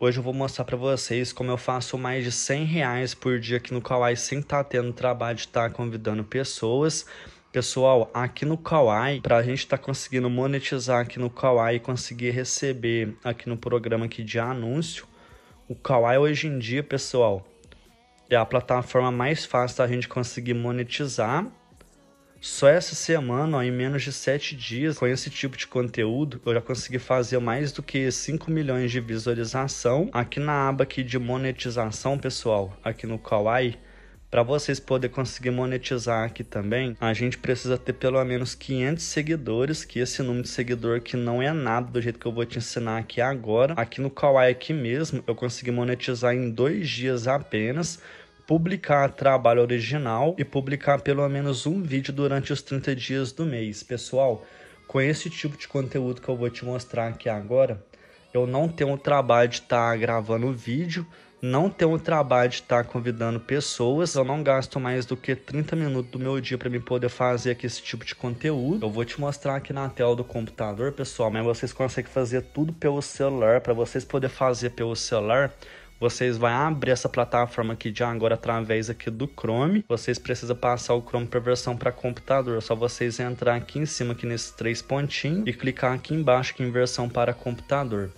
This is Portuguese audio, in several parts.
Hoje eu vou mostrar para vocês como eu faço mais de 100 reais por dia aqui no Kawai sem estar tá tendo trabalho de estar tá convidando pessoas. Pessoal, aqui no Kawai, para a gente estar tá conseguindo monetizar aqui no Kawai e conseguir receber aqui no programa aqui de anúncio, o Kawai hoje em dia, pessoal, é a plataforma mais fácil da gente conseguir monetizar só essa semana, ó, em menos de 7 dias, com esse tipo de conteúdo, eu já consegui fazer mais do que 5 milhões de visualização aqui na aba aqui de monetização, pessoal, aqui no Kawaii. Para vocês poderem conseguir monetizar aqui também, a gente precisa ter pelo menos 500 seguidores, que esse número de seguidor que não é nada do jeito que eu vou te ensinar aqui agora. Aqui no Kawaii aqui mesmo, eu consegui monetizar em dois dias apenas, publicar trabalho original e publicar pelo menos um vídeo durante os 30 dias do mês. Pessoal, com esse tipo de conteúdo que eu vou te mostrar aqui agora, eu não tenho o trabalho de estar tá gravando vídeo, não tenho o trabalho de estar tá convidando pessoas, eu não gasto mais do que 30 minutos do meu dia para me poder fazer aqui esse tipo de conteúdo. Eu vou te mostrar aqui na tela do computador, pessoal, mas vocês conseguem fazer tudo pelo celular, para vocês poderem fazer pelo celular, vocês vão abrir essa plataforma aqui de agora através aqui do Chrome. Vocês precisam passar o Chrome para versão para computador. É só vocês entrar aqui em cima aqui nesses três pontinhos e clicar aqui embaixo em versão para computador.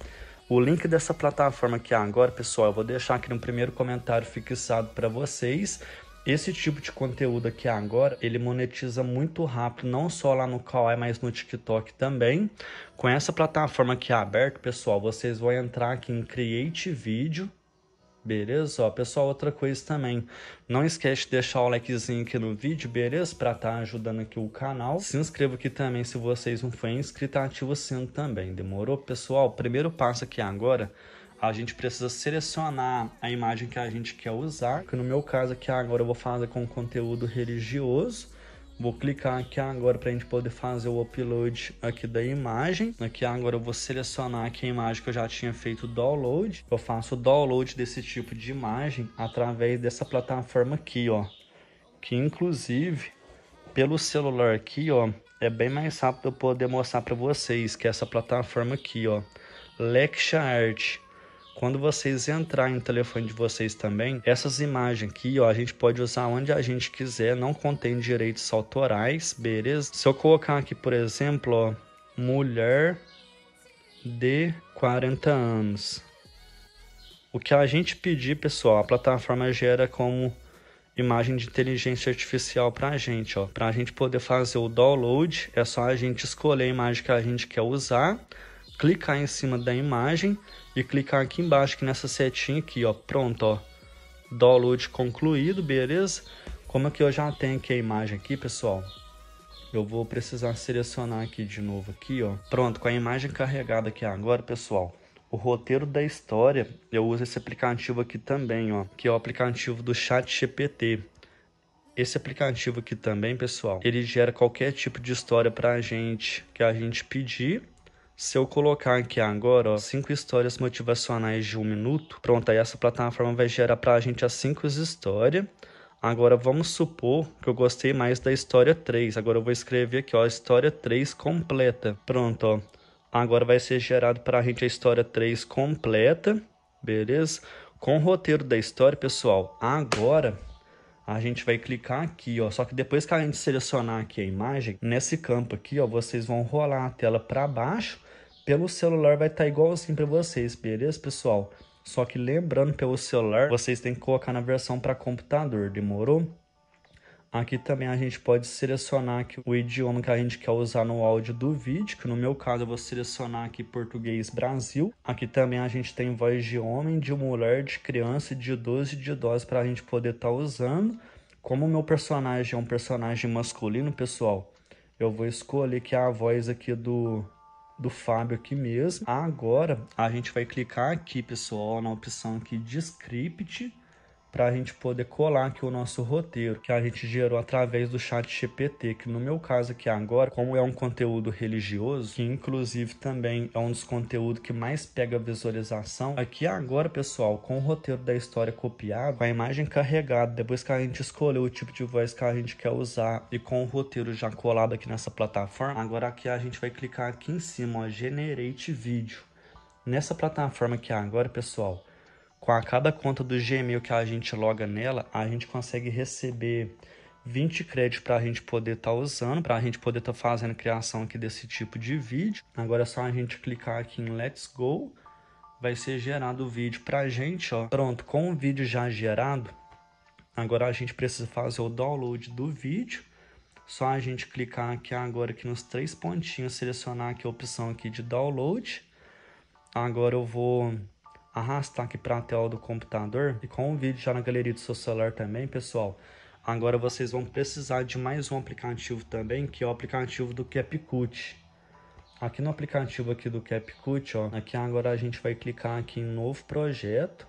O link dessa plataforma aqui agora, pessoal, eu vou deixar aqui no primeiro comentário fixado para vocês. Esse tipo de conteúdo aqui agora, ele monetiza muito rápido, não só lá no Kawaii, mas no TikTok também. Com essa plataforma aqui aberta, pessoal, vocês vão entrar aqui em Create Vídeo. Beleza? Ó, pessoal, outra coisa também. Não esquece de deixar o likezinho aqui no vídeo, beleza? Pra estar tá ajudando aqui o canal. Se inscreva aqui também se vocês não forem inscritos, ativa o sino também. Demorou? Pessoal, primeiro passo aqui agora a gente precisa selecionar a imagem que a gente quer usar. Que no meu caso aqui agora eu vou fazer com conteúdo religioso. Vou clicar aqui agora para a gente poder fazer o upload aqui da imagem. Aqui agora eu vou selecionar aqui a imagem que eu já tinha feito download. Eu faço o download desse tipo de imagem através dessa plataforma aqui, ó. Que inclusive pelo celular aqui, ó, é bem mais rápido eu poder mostrar para vocês que é essa plataforma aqui, ó, Art. Quando vocês entrarem no telefone de vocês também, essas imagens aqui, ó, a gente pode usar onde a gente quiser, não contém direitos autorais, beleza? Se eu colocar aqui, por exemplo, ó, mulher de 40 anos. O que a gente pedir, pessoal, a plataforma gera como imagem de inteligência artificial para a gente, ó. Para a gente poder fazer o download, é só a gente escolher a imagem que a gente quer usar clicar em cima da imagem e clicar aqui embaixo, aqui nessa setinha aqui, ó, pronto, ó, download concluído, beleza? Como é que eu já tenho aqui a imagem aqui, pessoal, eu vou precisar selecionar aqui de novo aqui, ó, pronto, com a imagem carregada aqui agora, pessoal, o roteiro da história, eu uso esse aplicativo aqui também, ó, que é o aplicativo do Chat GPT. Esse aplicativo aqui também, pessoal, ele gera qualquer tipo de história para a gente que a gente pedir se eu colocar aqui agora, ó, cinco histórias motivacionais de um minuto, pronto, aí essa plataforma vai gerar para a gente as cinco histórias. Agora vamos supor que eu gostei mais da história 3. Agora eu vou escrever aqui, ó, história 3 completa. Pronto, ó. Agora vai ser gerado para a gente a história 3 completa, beleza? Com o roteiro da história, pessoal. Agora a gente vai clicar aqui, ó. Só que depois que a gente selecionar aqui a imagem, nesse campo aqui, ó, vocês vão rolar a tela para baixo pelo celular vai estar tá igualzinho assim para vocês, beleza, pessoal? Só que lembrando, pelo celular, vocês têm que colocar na versão para computador, demorou? Aqui também a gente pode selecionar aqui o idioma que a gente quer usar no áudio do vídeo, que no meu caso eu vou selecionar aqui português Brasil. Aqui também a gente tem voz de homem, de mulher, de criança, de idoso e de idosa para a gente poder estar tá usando. Como o meu personagem é um personagem masculino, pessoal, eu vou escolher que a voz aqui do do Fábio aqui mesmo. Agora a gente vai clicar aqui, pessoal, na opção aqui de script para a gente poder colar aqui o nosso roteiro que a gente gerou através do chat GPT, que no meu caso aqui agora, como é um conteúdo religioso, que inclusive também é um dos conteúdos que mais pega visualização, aqui agora, pessoal, com o roteiro da história copiado, com a imagem carregada, depois que a gente escolheu o tipo de voz que a gente quer usar e com o roteiro já colado aqui nessa plataforma, agora aqui a gente vai clicar aqui em cima, ó, Generate Vídeo. Nessa plataforma aqui agora, pessoal, com a cada conta do Gmail que a gente loga nela, a gente consegue receber 20 créditos para a gente poder estar tá usando, para a gente poder estar tá fazendo criação aqui desse tipo de vídeo. Agora é só a gente clicar aqui em Let's Go, vai ser gerado o vídeo para a gente. Ó. Pronto, com o vídeo já gerado, agora a gente precisa fazer o download do vídeo. Só a gente clicar aqui agora aqui nos três pontinhos, selecionar aqui a opção aqui de download. Agora eu vou arrastar aqui para a tela do computador e com o vídeo já na galeria do seu celular também, pessoal. Agora vocês vão precisar de mais um aplicativo também, que é o aplicativo do CapCut. Aqui no aplicativo aqui do CapCut, ó, aqui agora a gente vai clicar aqui em novo projeto.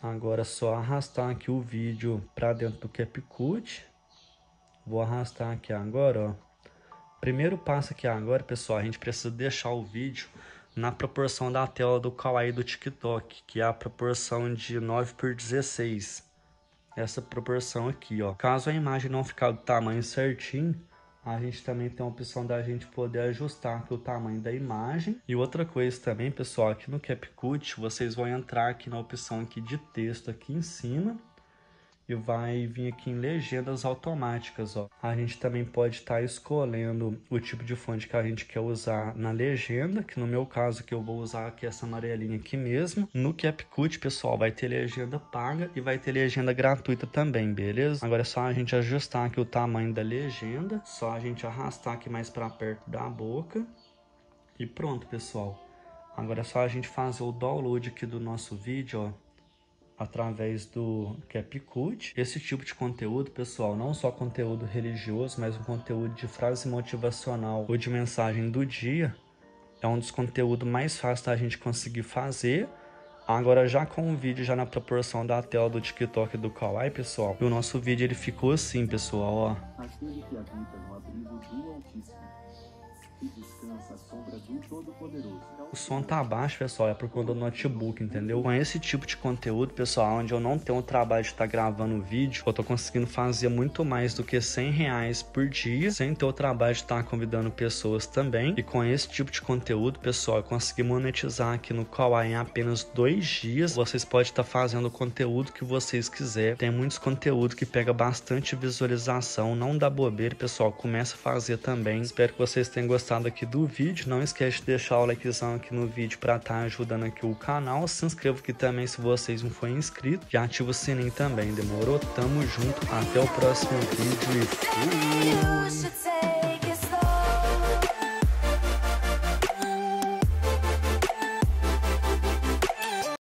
Agora é só arrastar aqui o vídeo para dentro do CapCut. Vou arrastar aqui agora, ó. Primeiro passo aqui agora, pessoal, a gente precisa deixar o vídeo na proporção da tela do Kawaii do TikTok, que é a proporção de 9 por 16. Essa proporção aqui, ó. Caso a imagem não ficar do tamanho certinho, a gente também tem a opção da gente poder ajustar aqui o tamanho da imagem. E outra coisa também, pessoal, aqui no CapCut, vocês vão entrar aqui na opção aqui de texto aqui em cima e vai vir aqui em legendas automáticas, ó. A gente também pode estar tá escolhendo o tipo de fonte que a gente quer usar na legenda, que no meu caso que eu vou usar aqui essa amarelinha aqui mesmo. No CapCut, pessoal, vai ter legenda paga e vai ter legenda gratuita também, beleza? Agora é só a gente ajustar aqui o tamanho da legenda, só a gente arrastar aqui mais para perto da boca e pronto, pessoal. Agora é só a gente fazer o download aqui do nosso vídeo, ó através do CapCut. É Esse tipo de conteúdo, pessoal, não só conteúdo religioso, mas um conteúdo de frase motivacional ou de mensagem do dia, é um dos conteúdos mais fáceis da gente conseguir fazer. Agora já com o vídeo já na proporção da tela do TikTok do Kawaii, pessoal. E o nosso vídeo ele ficou assim, pessoal, ó. que abrigo do Altíssimo o som tá baixo, pessoal, é por conta do notebook, entendeu? Com esse tipo de conteúdo, pessoal, onde eu não tenho o trabalho de estar tá gravando vídeo, eu tô conseguindo fazer muito mais do que 100 reais por dia, sem ter o trabalho de estar tá convidando pessoas também. E com esse tipo de conteúdo, pessoal, eu consegui monetizar aqui no Kawaii em apenas dois dias. Vocês podem estar tá fazendo o conteúdo que vocês quiserem. Tem muitos conteúdos que pega bastante visualização, não dá bobeira, pessoal. Começa a fazer também. Espero que vocês tenham gostado gostado aqui do vídeo, não esquece de deixar o likezão aqui no vídeo para estar tá ajudando aqui o canal. Se inscreva aqui também se vocês não forem inscritos e ativa o sininho também, demorou? Tamo junto, até o próximo vídeo e fui!